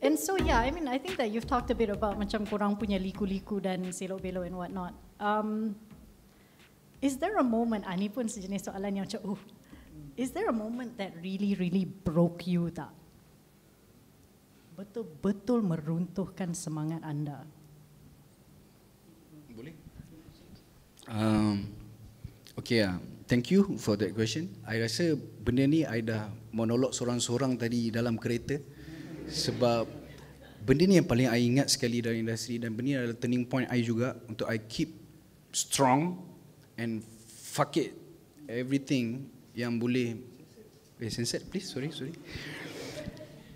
And so yeah, I mean, I think that you've talked a bit about macam kurang punya liku-liku dan selok belo and whatnot. Um, is there a moment? Ani ah, pun sejenis soalan yang cakap, oh, is there a moment that really, really broke you tak? Betul-betul meruntuhkan semangat anda. Boleh. Um, okay, uh, thank you for that question. I rasa benda ni I dah monolog seorang-seorang tadi dalam kereta sebab benda ni yang paling I ingat sekali dari industri dan benda ni adalah turning point I juga untuk I keep strong and fuck it everything yang boleh eh sunset please sorry sorry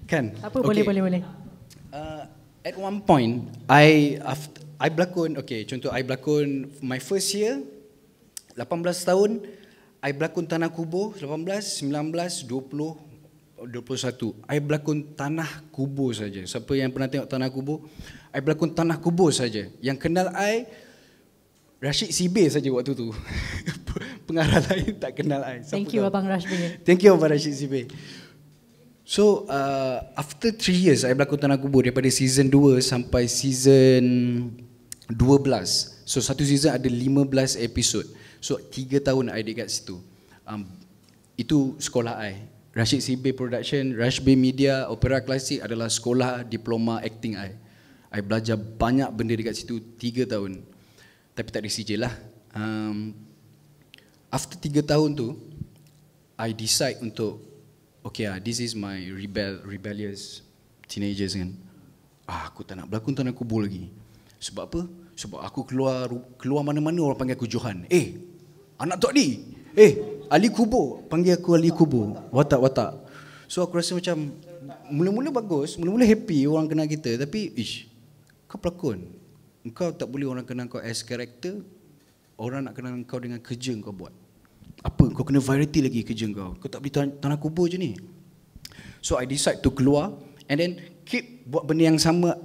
kan apa okay. boleh boleh boleh uh, at one point I after, I berlakon okay contoh I berlakon my first year 18 tahun I berlakon Tanah Kubur 18, 19, 20, 21. Saya berlakon tanah kubur saja. Siapa yang pernah tengok tanah kubur? Saya berlakon tanah kubur saja. Yang kenal saya, Rashid Sibir saja waktu tu. Pengarah lain tak kenal saya. Thank you, tahu? Abang Rashid. Thank you, Abang Rashid Sibir. So, uh, after 3 years, saya berlakon tanah kubur daripada season 2 sampai season 12. So, satu season ada 15 episod. So, 3 tahun saya dekat situ. Um, itu sekolah saya. Rashid Sibir Production, Rashbi Media, Opera Klasik adalah sekolah diploma acting I. I belajar banyak benda dekat situ 3 tahun. Tapi tak CJ lah. Um, after 3 tahun tu, I decide untuk, okay ah, this is my rebel rebellious teenagers kan. Ah, aku tak nak berlakon aku kubur lagi. Sebab apa? Sebab aku keluar keluar mana-mana orang panggil aku Johan. Eh, anak tuak ni. Eh, Ali Kubo, Panggil aku Ali Kubo, Watak watak So aku rasa macam Mula-mula bagus Mula-mula happy Orang kenal kita Tapi Ish Kau pelakon Kau tak boleh orang kenal kau As character Orang nak kenal kau Dengan kerja kau buat Apa Kau kena variety lagi kerja kau Kau tak boleh tanah Kubo je ni So I decide to keluar And then Keep buat benda yang sama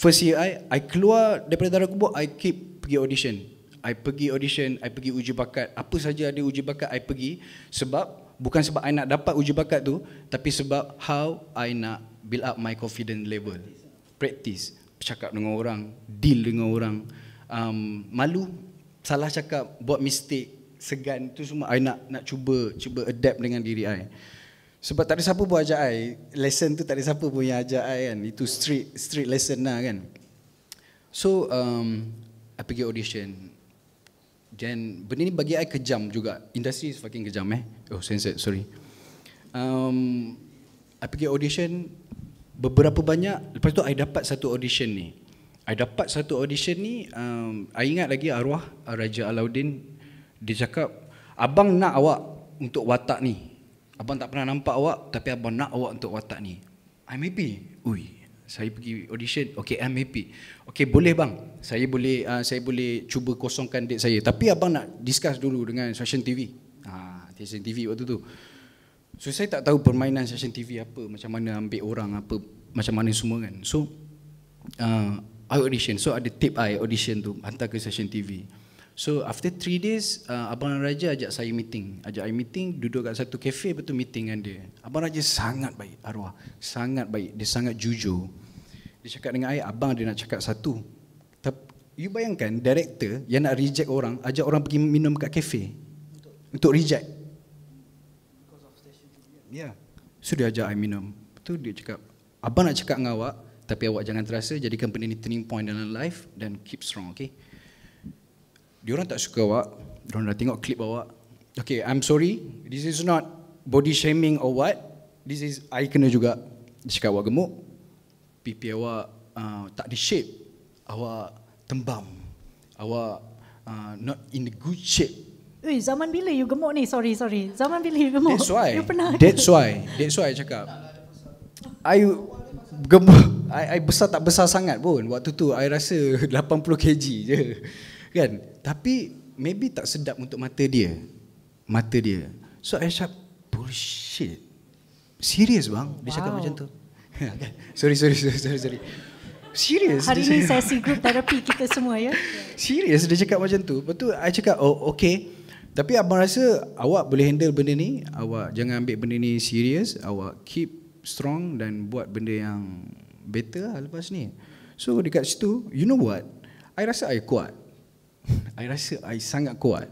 First year I I keluar Daripada tanah Kubo, I keep pergi audition I pergi audition, I pergi uji bakat. Apa saja ada uji bakat, I pergi. Sebab, bukan sebab I nak dapat uji bakat tu, tapi sebab how I nak build up my confident level. Practice. Cakap dengan orang, deal dengan orang. Um, malu, salah cakap, buat mistake, segan. Itu semua I nak nak cuba cuba adapt dengan diri I. Sebab tak ada siapa pun ajak I. Lesson tu tak ada siapa pun yang ajak I kan. Itu street street lesson lah kan. So, um, I pergi audition. Jen, benda ni bagi saya kejam juga. Industri is fucking kejam eh. Oh, censored, sorry. Um, I pergi audition beberapa banyak. Lepas tu, I dapat satu audition ni. I dapat satu audition ni, um, I ingat lagi arwah uh, Raja Alauddin, dia cakap, Abang nak awak untuk watak ni. Abang tak pernah nampak awak, tapi abang nak awak untuk watak ni. I may be. Ui, saya pergi audition okey I'm happy okey boleh bang saya boleh uh, saya boleh cuba kosongkan date saya tapi abang nak discuss dulu dengan session TV ha ah, session TV waktu tu so saya tak tahu permainan session TV apa macam mana ambil orang apa macam mana semua kan so uh, I audition so ada tip I audition tu hantar ke session TV So after three days uh, Abang Raja ajak saya meeting Ajak saya meeting Duduk kat satu kafe betul meeting dengan dia Abang Raja sangat baik arwah Sangat baik Dia sangat jujur Dia cakap dengan saya Abang dia nak cakap satu You bayangkan director yang nak reject orang Ajak orang pergi minum kat kafe untuk, untuk reject Ya yeah. So dia ajak saya minum Betul dia cakap Abang nak cakap dengan awak Tapi awak jangan terasa Jadikan benda ni turning point dalam life Dan keep strong okay dia orang tak suka awak Diorang dah tengok klip awak Okay I'm sorry This is not body shaming or what This is I kena juga Dia cakap awak gemuk Pipi awak uh, tak di shape Awak tembam Awak uh, not in the good shape Eh, zaman bila you gemuk ni? Sorry, sorry. Zaman bila you gemuk? That's why. You pernah That's why. That's why I cakap. I gemuk. I, I besar tak besar sangat pun. Waktu tu, I rasa 80 kg je kan tapi maybe tak sedap untuk mata dia mata dia so I cakap bullshit serious bang wow. dia cakap macam tu sorry sorry sorry sorry, sorry. Serius Hari ini sesi group terapi kita semua ya Serious, dia cakap macam tu Lepas tu I cakap oh okay Tapi abang rasa awak boleh handle benda ni Awak jangan ambil benda ni serious Awak keep strong dan buat benda yang better lah lepas ni So dekat situ you know what I rasa I kuat I rasa I sangat kuat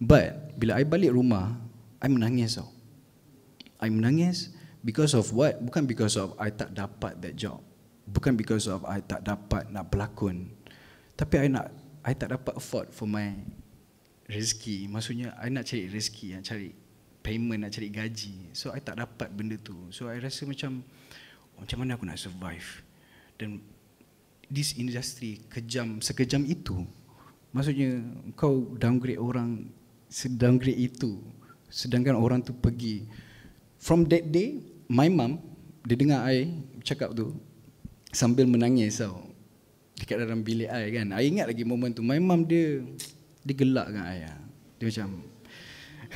But Bila I balik rumah I menangis tau I menangis Because of what? Bukan because of I tak dapat that job Bukan because of I tak dapat nak berlakon Tapi I nak I tak dapat afford for my Rezeki Maksudnya I nak cari rezeki Nak cari payment Nak cari gaji So I tak dapat benda tu So I rasa macam oh, Macam mana aku nak survive Dan This industry Kejam Sekejam itu Maksudnya kau downgrade orang sedowngrade itu sedangkan orang tu pergi from that day my mum dia dengar ai cakap tu sambil menangis tau dekat dalam bilik ai kan ai ingat lagi momen tu my mum dia dia gelak dengan ai lah. dia macam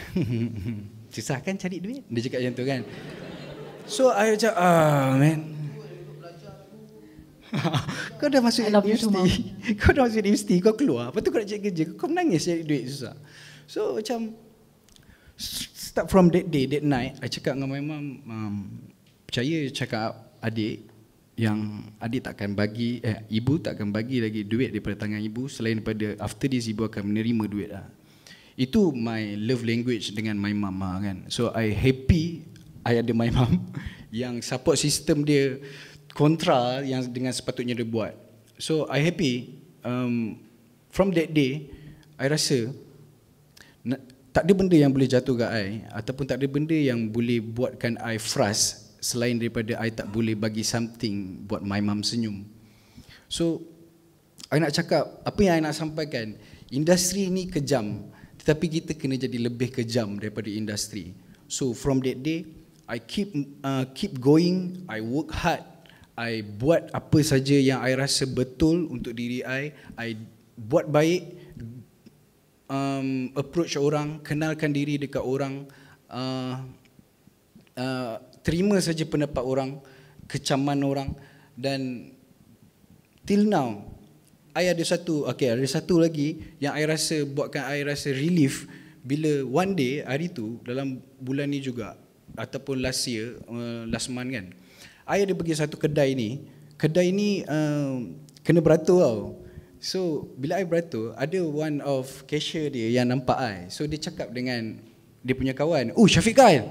susah kan cari duit dia cakap macam tu kan so ai macam ah oh, man kau dah masuk universiti. Kau dah masuk universiti, kau keluar. Lepas tu kau nak cari kerja, kau menangis cari duit susah. So macam, start from that day, that night, I cakap dengan my mom, um, percaya cakap adik, yang adik takkan bagi eh, ibu takkan bagi lagi duit daripada tangan ibu selain daripada after this ibu akan menerima duit lah. itu my love language dengan my mom lah kan so I happy I ada my mom yang support system dia kontra yang dengan sepatutnya dia buat. So I happy um from that day I rasa na- tak ada benda yang boleh jatuh ke I ataupun tak ada benda yang boleh buatkan I frust selain daripada I tak boleh bagi something buat my mum senyum. So I nak cakap apa yang I nak sampaikan industri ni kejam tetapi kita kena jadi lebih kejam daripada industri. So from that day I keep uh, keep going, I work hard I buat apa saja yang I rasa betul untuk diri I, I buat baik, um, approach orang, kenalkan diri dekat orang, uh, uh, terima saja pendapat orang, kecaman orang dan till now, I ada satu, okay, ada satu lagi yang I rasa buatkan I rasa relief bila one day hari tu dalam bulan ni juga ataupun last year, uh, last month kan, Ayah dia pergi satu kedai ni Kedai ni uh, kena beratur tau So bila I beratur Ada one of cashier dia yang nampak I So dia cakap dengan dia punya kawan Oh Syafiq Kail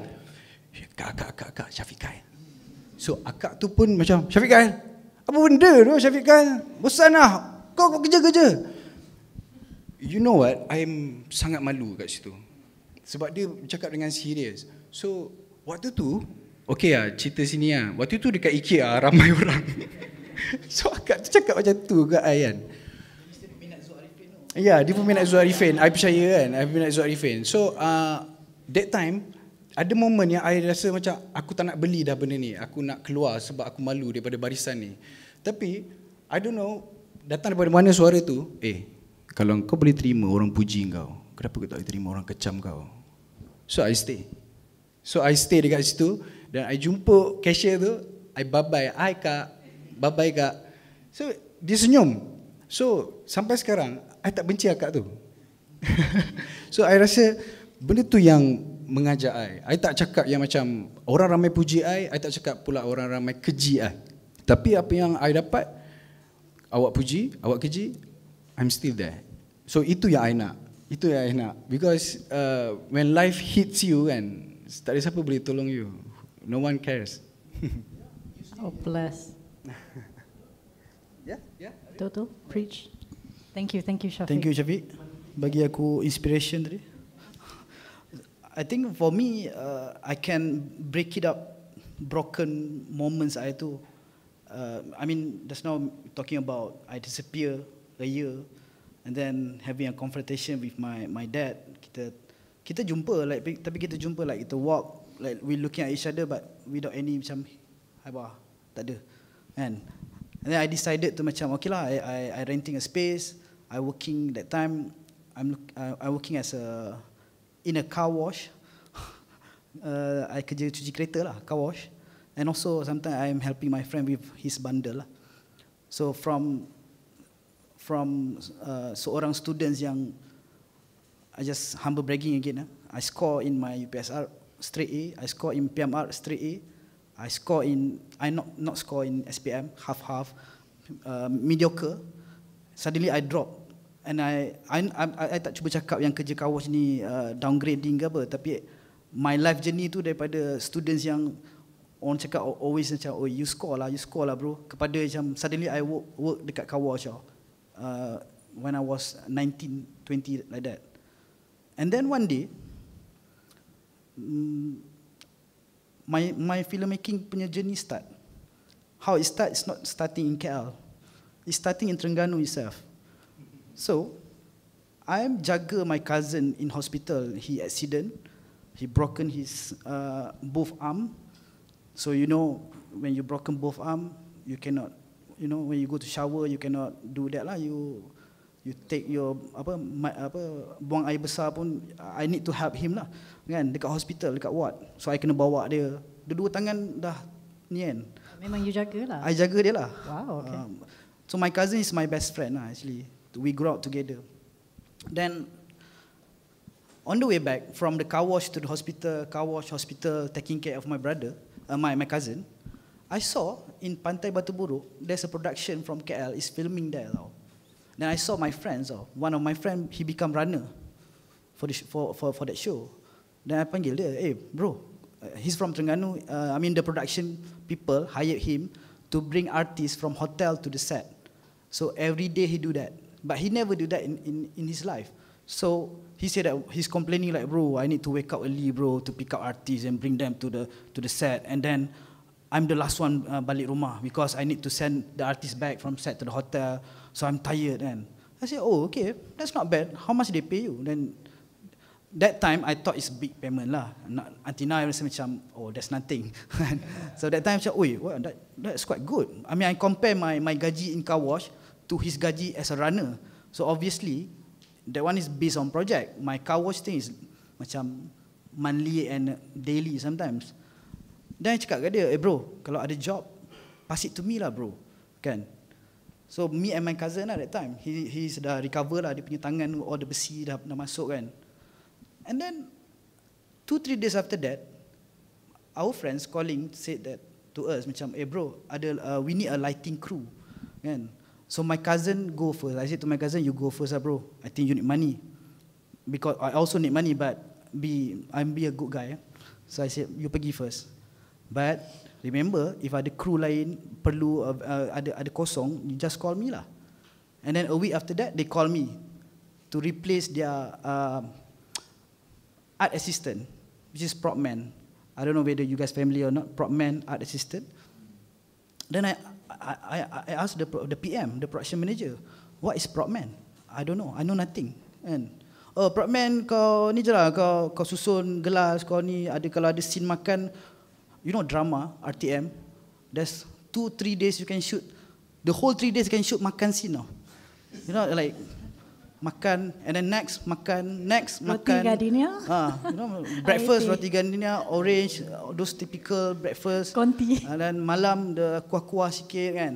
Kak, kak, kak, kak, Syafiq Kail So akak tu pun macam Syafiq Kail Apa benda tu Syafiq Kail Bosan lah Kau, kau kerja, kerja You know what I'm sangat malu kat situ Sebab dia cakap dengan serius So waktu tu Okay lah cerita sini lah Waktu tu dekat IKEA lah, ramai orang So akak tu cakap macam tu ke I kan Ya dia pun minat Zuarifin ah. I percaya kan I minat Zuarifin So uh, that time Ada moment yang I rasa macam Aku tak nak beli dah benda ni Aku nak keluar sebab aku malu daripada barisan ni Tapi I don't know Datang daripada mana suara tu Eh kalau kau boleh terima orang puji kau Kenapa kau tak boleh terima orang kecam kau So I stay So I stay dekat situ dan I jumpa cashier tu, I bye-bye. Hai kak, bye-bye kak. So, dia senyum. So, sampai sekarang, I tak benci akak tu. so, I rasa benda tu yang mengajar I. I tak cakap yang macam orang ramai puji I, I tak cakap pula orang ramai keji I. Tapi apa yang I dapat, awak puji, awak keji, I'm still there. So, itu yang I nak. Itu yang I nak. Because uh, when life hits you, kan, tak ada siapa boleh tolong you. No one cares. oh, bless. yeah, yeah. Toto, preach. Thank you, thank you, Shafiq. Thank you, Shafiq. Bagi aku inspiration tadi. I think for me, uh, I can break it up broken moments I tu. Uh, I mean, that's now talking about I disappear a year and then having a confrontation with my my dad. Kita kita jumpa like tapi kita jumpa like kita walk like we looking at each other but without any macam apa, tak ada kan and then i decided to macam okay lah i i, I renting a space i working that time i'm look, I, i working as a in a car wash uh, i kerja cuci kereta lah car wash and also sometimes I am helping my friend with his bundle lah so from from uh, seorang students yang I just humble bragging again. lah, I score in my UPSR straight A, I score in PMR straight A, I score in I not not score in SPM half half, uh, mediocre. Suddenly I drop, and I I I, I, I tak cuba cakap yang kerja kawas ni uh, downgrading ke apa, tapi my life journey tu daripada students yang orang cakap always macam oh you score lah you score lah bro kepada macam suddenly I work, work dekat kawas uh, when I was 19 20 like that and then one day Mm, my my filmmaking punya journey start. How it start? It's not starting in KL. It's starting in Terengganu itself. So, I jaga my cousin in hospital. He accident. He broken his uh, both arm. So you know, when you broken both arm, you cannot. You know, when you go to shower, you cannot do that lah. You you take your apa my, apa buang air besar pun I need to help him lah kan dekat hospital dekat ward so I kena bawa dia dua, -dua tangan dah ni kan memang you jaga lah I jaga dia lah wow okay um, so my cousin is my best friend lah actually we grow up together then on the way back from the car wash to the hospital car wash hospital taking care of my brother uh, my my cousin I saw in Pantai Batu Buruk there's a production from KL is filming there tau Then I saw my friends. Oh, one of my friend, he become runner for the for for for that show. Then I panggil dia, hey eh, bro, uh, he's from Terengganu. Uh, I mean the production people hired him to bring artists from hotel to the set. So every day he do that, but he never do that in in in his life. So he said that he's complaining like, bro, I need to wake up early, bro, to pick up artists and bring them to the to the set, and then. I'm the last one uh, balik rumah because I need to send the artist back from set to the hotel. So I'm tired then. Kan. I say, oh, okay, that's not bad. How much they pay you? Then that time I thought it's big payment lah. Not, until now I rasa macam, oh, that's nothing. Kan? so that time macam, oh well, that, that's quite good. I mean, I compare my my gaji in car wash to his gaji as a runner. So obviously, that one is based on project. My car wash thing is macam monthly and daily sometimes. Dan cakap kat dia, eh bro, kalau ada job, pass it to me lah bro. Kan? So me and my cousin lah that time, he he sudah recover lah, dia punya tangan, all the besi dah, dah masuk kan. And then, two, three days after that, our friends calling said that to us, macam, eh bro, ada uh, we need a lighting crew. Kan? So my cousin go first. I said to my cousin, you go first lah bro. I think you need money. Because I also need money, but be I'm be a good guy. Eh. So I said, you pergi first. But remember, if ada crew lain perlu uh, uh, ada ada kosong, you just call me lah. And then a week after that, they call me to replace their uh, art assistant, which is prop man. I don't know whether you guys family or not, prop man, art assistant. Then I I I, I ask the the PM, the production manager, what is prop man? I don't know, I know nothing. And oh prop man, kau ni je lah, kau kau susun gelas, kau ni ada kalau ada scene makan, you know drama RTM there's two three days you can shoot the whole three days you can shoot makan sini you know like makan and then next makan next roti makan roti gardenia ha uh, you know breakfast roti gardenia orange those typical breakfast konti and then malam the kuah-kuah sikit kan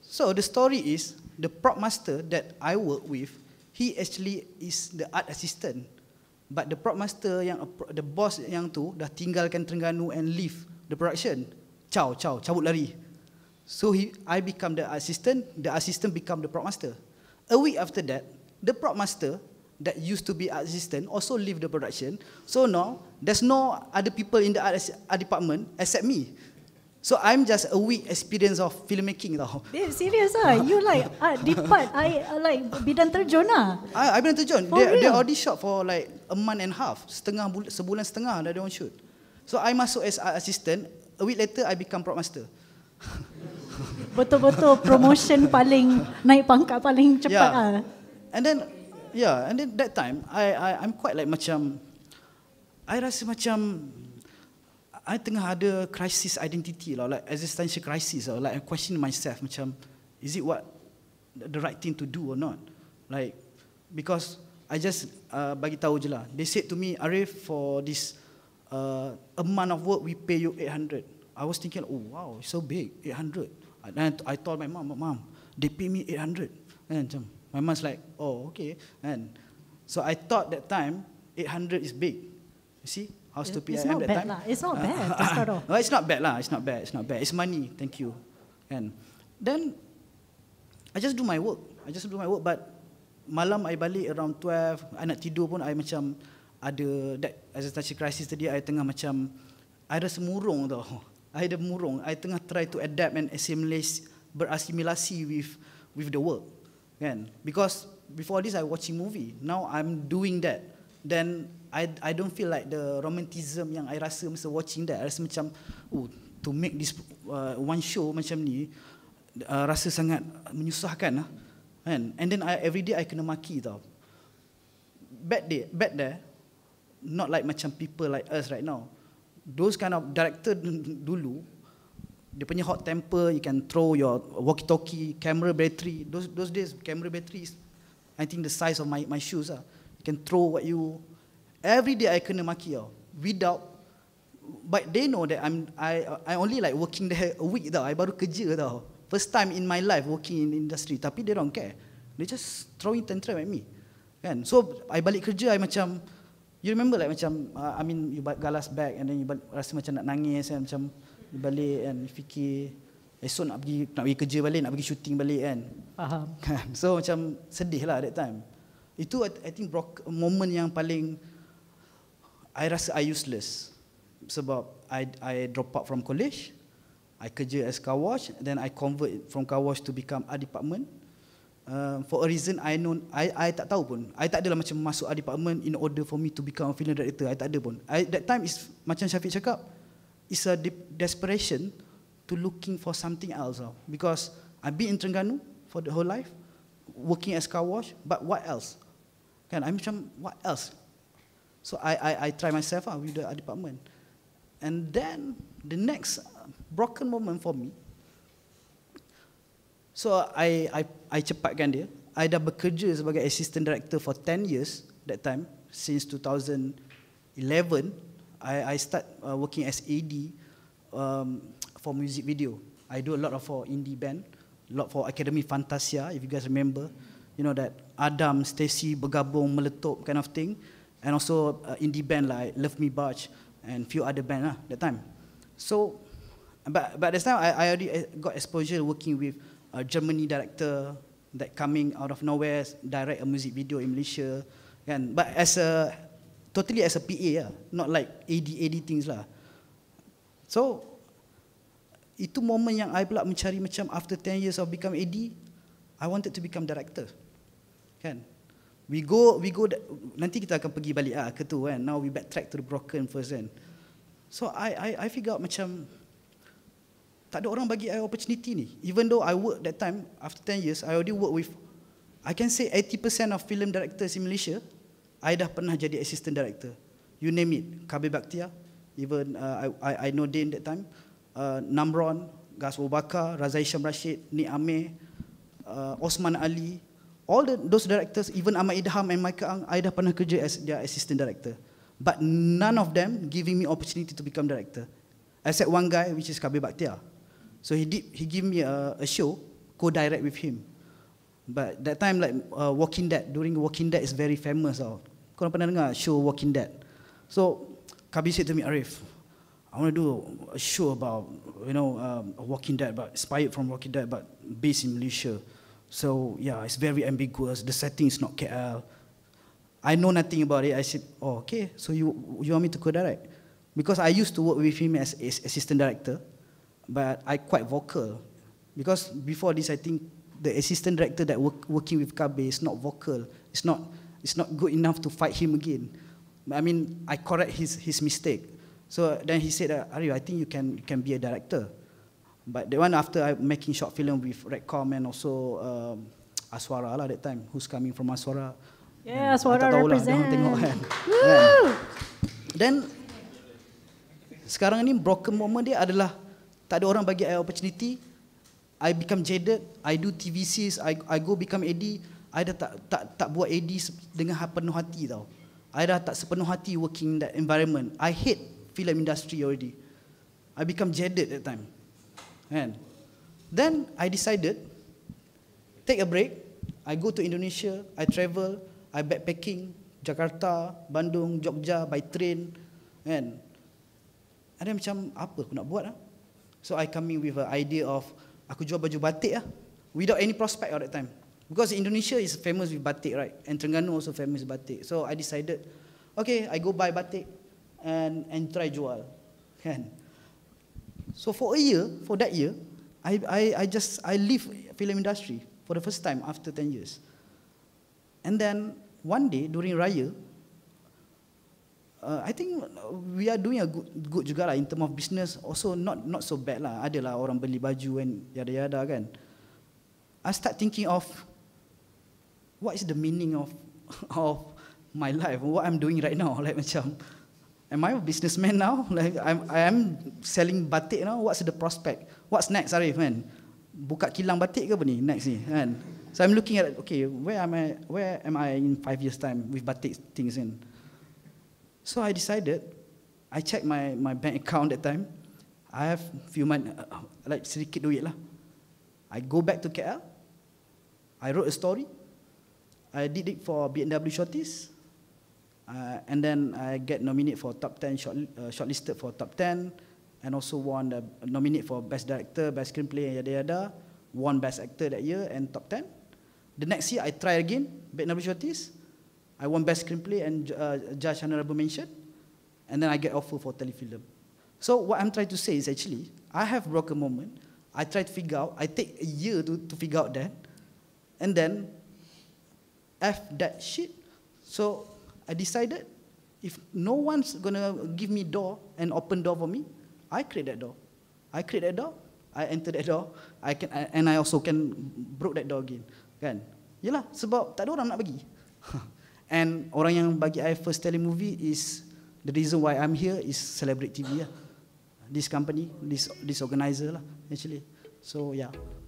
so the story is the prop master that i work with he actually is the art assistant but the prop master yang the boss yang tu dah tinggalkan Terengganu and leave the production ciao ciao cabut lari so he, i become the assistant the assistant become the prop master a week after that the prop master that used to be assistant also leave the production so now there's no other people in the art department except me So I'm just a weak experience of filmmaking tau. Babe, serious ah. You like uh, ah, depart I uh, like bidan terjun ah. I I bidan terjun. they they already shot for like a month and half, setengah bul- sebulan setengah dah dia shoot. So I masuk as assistant, a week later I become prop master. Betul-betul promotion paling naik pangkat paling cepat yeah. ah. And then yeah, and then that time I I I'm quite like macam I rasa macam I tengah ada crisis identity lah, like existential crisis lah, like I question myself macam, is it what the right thing to do or not? Like, because I just uh, bagi tahu je lah. They said to me, Arif, for this uh, a month of work, we pay you 800. I was thinking, oh wow, so big, 800. And I told my mom, mom, they pay me 800. And macam, my mom's like, oh okay. And so I thought that time, 800 is big. You see? How's it, 2 p.m. at that time? La. It's not bad. Uh, start off. Uh, it's not bad lah. It's not bad. It's not bad. It's money. Thank you. And then I just do my work. I just do my work. But malam I balik around 12. I nak tidur pun I macam ada that existential crisis tadi. I tengah macam I rasa murung tau. I ada murung. I tengah try to adapt and assimilate berasimilasi with with the work. Kan? Because before this I watching movie. Now I'm doing that then I I don't feel like the romanticism yang I rasa masa watching that I rasa macam oh to make this uh, one show macam ni uh, rasa sangat menyusahkan lah kan and then I every day I kena maki tau bad day bad day not like macam people like us right now those kind of director dulu dia punya hot temper you can throw your walkie talkie camera battery those those days camera batteries, I think the size of my my shoes ah can throw what you. Every day I kena maki tau. Without, but they know that I'm I I only like working there a week tau. I baru kerja tau. First time in my life working in industry. Tapi they don't care. They just throwing tantrum at me. Kan? So, I balik kerja, I macam, you remember like macam, uh, I mean, you galas back and then you balik, rasa macam nak nangis kan? Macam, you balik and you fikir, esok nak pergi, nak pergi kerja balik, nak pergi shooting balik kan. Faham. Kan? So, macam sedih lah that time. Itu I think broke, moment yang paling I rasa I useless sebab I I drop out from college. I kerja as car wash then I convert from car wash to become a department. Uh, for a reason I know I I tak tahu pun. I tak adalah macam masuk a department in order for me to become a film director. I tak ada pun. I that time is macam Syafiq cakap is a desperation to looking for something else because I been in Terengganu for the whole life working as car wash but what else? Kan, I macam, what else? So I I I try myself ah with the art department. And then the next broken moment for me. So I I I cepatkan dia. I dah bekerja sebagai assistant director for 10 years that time since 2011 I I start uh, working as AD um for music video. I do a lot of for indie band, a lot for Academy Fantasia if you guys remember. You know that Adam, Stacy bergabung meletup kind of thing and also uh, indie band like lah, Love Me Barge and few other band lah that time. So, but, but at this time I, I already eh, got exposure working with a Germany director that coming out of nowhere direct a music video in Malaysia kan. But as a, totally as a PA lah, yeah, not like AD, AD things lah. So, itu moment yang I pula mencari macam after 10 years of become AD, I wanted to become director kan we go we go that, nanti kita akan pergi balik ah ke tu kan now we backtrack to the broken first kan so i i i figure out macam tak ada orang bagi I opportunity ni even though i work that time after 10 years i already work with i can say 80% of film directors in malaysia i dah pernah jadi assistant director you name it Kabe baktia even uh, i i i know Dane that time uh, Namron, Gas Obaka, Razai Syam Rashid, Ni Ame, uh, Osman Ali, all the, those directors, even Ahmad Idham and Michael Ang, I dah pernah kerja as their assistant director. But none of them giving me opportunity to become director. Except one guy, which is Kabir Bhaktia. So he did, he give me a, a show, co-direct with him. But that time, like uh, Walking Dead, during Walking Dead is very famous. Oh. Kau pernah dengar show Walking Dead? So, Kabir said to me, Arif, I want to do a show about, you know, um, Walking Dead, but inspired from Walking Dead, but based in Malaysia. So yeah, it's very ambiguous. The setting is not KL. I know nothing about it. I said, oh, okay, so you, you want me to co-direct? Because I used to work with him as, as assistant director, but I quite vocal. Because before this, I think the assistant director that work, working with Kabe is not vocal. It's not, it's not good enough to fight him again. I mean, I correct his, his mistake. So then he said, Aryo, I think you can, you can be a director. But the one after I making short film with Redcom and also um, Aswara lah that time, who's coming from Aswara. Yeah, yeah Aswara tak represent. Lah, tengok, kan? yeah. Kan. Then, sekarang ni broken moment dia adalah tak ada orang bagi I opportunity, I become jaded, I do TVCs, I, I go become AD, I dah tak, tak, tak buat AD dengan penuh hati tau. I dah tak sepenuh hati working in that environment. I hate film industry already. I become jaded that time. And then I decided take a break. I go to Indonesia. I travel. I backpacking Jakarta, Bandung, Jogja by train. And ada macam apa aku nak buat lah. So I coming with an idea of aku jual baju batik lah. Without any prospect at that time. Because Indonesia is famous with batik, right? And Terengganu also famous batik. So I decided, okay, I go buy batik and and try jual. Kan? So for a year, for that year, I I I just I leave film industry for the first time after 10 years. And then one day during raya, uh, I think we are doing a good good juga lah in term of business. Also not not so bad lah. Ada lah orang beli baju and yada yada kan. I start thinking of what is the meaning of of my life, what I'm doing right now. Like macam, like, am I a businessman now? Like I'm, I am selling batik now. What's the prospect? What's next, Arif? Man, buka kilang batik ke apa ni next ni? Kan? So I'm looking at okay, where am I? Where am I in five years time with batik things in? So I decided, I checked my my bank account that time. I have few money, uh, like sedikit duit lah. I go back to KL. I wrote a story. I did it for BMW Shorties uh, and then I get nominated for top 10 short, uh, shortlisted for top 10 and also won the nominate for best director best screenplay yada yada won best actor that year and top 10 the next year I try again Bet Shortis I won best screenplay and uh, judge honorable mention and then I get offer for telefilm so what I'm trying to say is actually I have broken moment I try to figure out I take a year to, to figure out that and then F that shit so I decided if no one's going to give me door and open door for me, I create that door. I create that door, I enter that door, I can I, and I also can broke that door again. Kan? Yelah, sebab tak ada orang nak bagi. and orang yang bagi I first telling movie is the reason why I'm here is Celebrity TV lah. This company, this this organizer lah actually. So yeah.